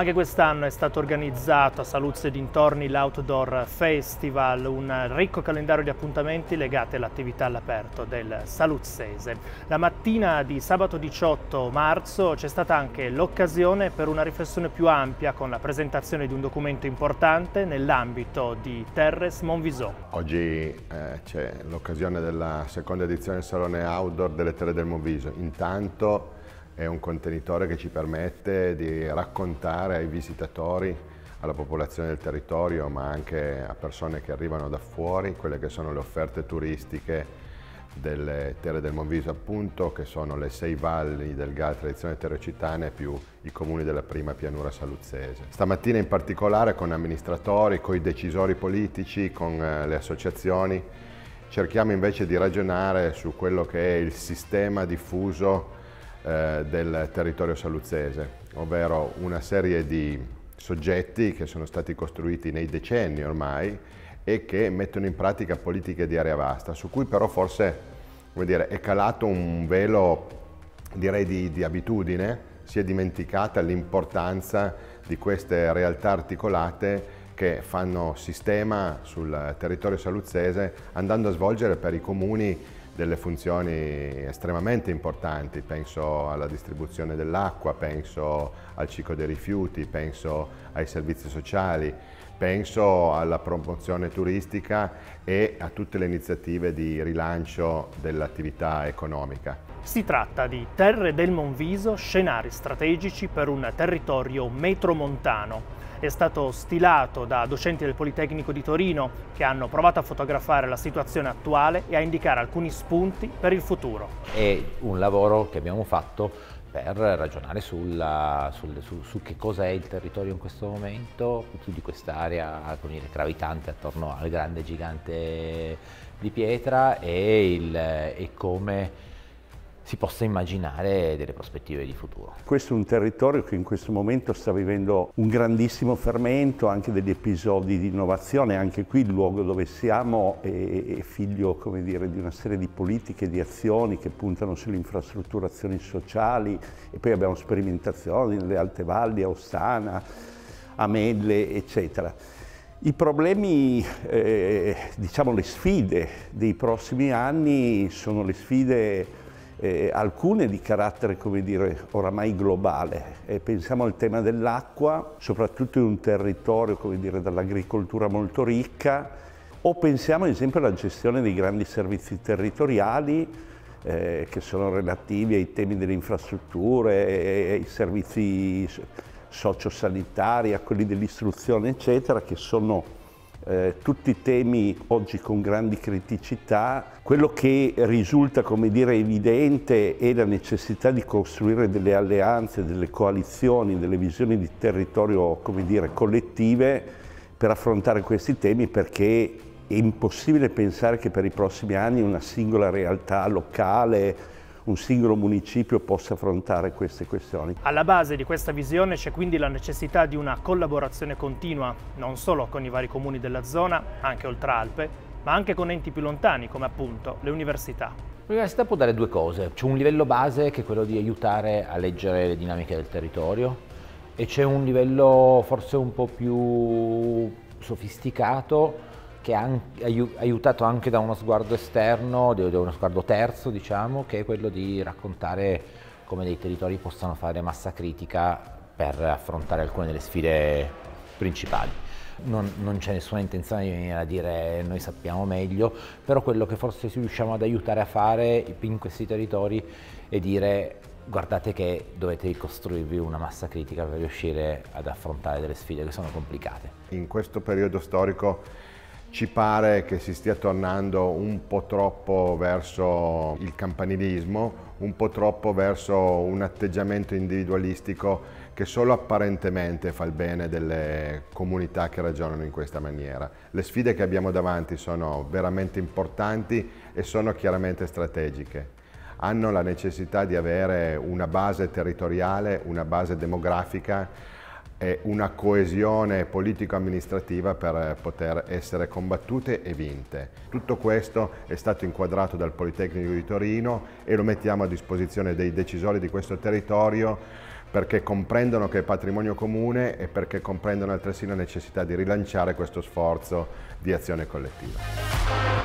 Anche quest'anno è stato organizzato a Saluzze dintorni l'Outdoor Festival, un ricco calendario di appuntamenti legati all'attività all'aperto del Saluzzese. La mattina di sabato 18 marzo c'è stata anche l'occasione per una riflessione più ampia con la presentazione di un documento importante nell'ambito di Terres Monviso. Oggi eh, c'è l'occasione della seconda edizione del Salone Outdoor delle Terre del Monviso. Intanto è un contenitore che ci permette di raccontare ai visitatori, alla popolazione del territorio, ma anche a persone che arrivano da fuori, quelle che sono le offerte turistiche delle terre del Monviso appunto, che sono le sei valli del Gal tradizione terrocitane più i comuni della prima pianura saluzzese. Stamattina in particolare con amministratori, con i decisori politici, con eh, le associazioni, cerchiamo invece di ragionare su quello che è il sistema diffuso eh, del territorio saluzzese, ovvero una serie di soggetti che sono stati costruiti nei decenni ormai e che mettono in pratica politiche di area vasta, su cui però forse dire, è calato un velo direi di, di abitudine, si è dimenticata l'importanza di queste realtà articolate che fanno sistema sul territorio saluzzese andando a svolgere per i comuni delle funzioni estremamente importanti, penso alla distribuzione dell'acqua, penso al ciclo dei rifiuti, penso ai servizi sociali, penso alla promozione turistica e a tutte le iniziative di rilancio dell'attività economica. Si tratta di Terre del Monviso, scenari strategici per un territorio metromontano è stato stilato da docenti del Politecnico di Torino che hanno provato a fotografare la situazione attuale e a indicare alcuni spunti per il futuro. È un lavoro che abbiamo fatto per ragionare sulla, sul, su, su, che è il territorio in questo momento, più di quest'area con gravitante attorno al grande gigante di pietra e, il, e come si possa immaginare delle prospettive di futuro. Questo è un territorio che in questo momento sta vivendo un grandissimo fermento, anche degli episodi di innovazione, anche qui il luogo dove siamo è figlio dire, di una serie di politiche, di azioni che puntano sulle infrastrutturazioni sociali e poi abbiamo sperimentazioni nelle alte valli, a Ostana, a Medle, eccetera. I problemi, eh, diciamo le sfide dei prossimi anni sono le sfide eh, alcune di carattere come dire, oramai globale. E eh, pensiamo al tema dell'acqua, soprattutto in un territorio come dire, dall'agricoltura molto ricca, o pensiamo ad esempio alla gestione dei grandi servizi territoriali eh, che sono relativi ai temi delle infrastrutture, ai servizi sociosanitari, a quelli dell'istruzione, eccetera, che sono eh, tutti temi oggi con grandi criticità, quello che risulta come dire evidente è la necessità di costruire delle alleanze, delle coalizioni, delle visioni di territorio come dire collettive per affrontare questi temi perché è impossibile pensare che per i prossimi anni una singola realtà locale un singolo municipio possa affrontare queste questioni. Alla base di questa visione c'è quindi la necessità di una collaborazione continua, non solo con i vari comuni della zona, anche oltre Alpe, ma anche con enti più lontani come appunto le università. L'università può dare due cose, c'è un livello base che è quello di aiutare a leggere le dinamiche del territorio e c'è un livello forse un po' più sofisticato che è aiutato anche da uno sguardo esterno, da uno sguardo terzo, diciamo, che è quello di raccontare come dei territori possano fare massa critica per affrontare alcune delle sfide principali. Non, non c'è nessuna intenzione di venire a dire noi sappiamo meglio, però quello che forse riusciamo ad aiutare a fare in questi territori è dire guardate che dovete costruirvi una massa critica per riuscire ad affrontare delle sfide che sono complicate. In questo periodo storico ci pare che si stia tornando un po' troppo verso il campanilismo, un po' troppo verso un atteggiamento individualistico che solo apparentemente fa il bene delle comunità che ragionano in questa maniera. Le sfide che abbiamo davanti sono veramente importanti e sono chiaramente strategiche. Hanno la necessità di avere una base territoriale, una base demografica e una coesione politico-amministrativa per eh, poter essere combattute e vinte. Tutto questo è stato inquadrato dal Politecnico di Torino e lo mettiamo a disposizione dei decisori di questo territorio perché comprendono che è patrimonio comune e perché comprendono altresì la necessità di rilanciare questo sforzo di azione collettiva.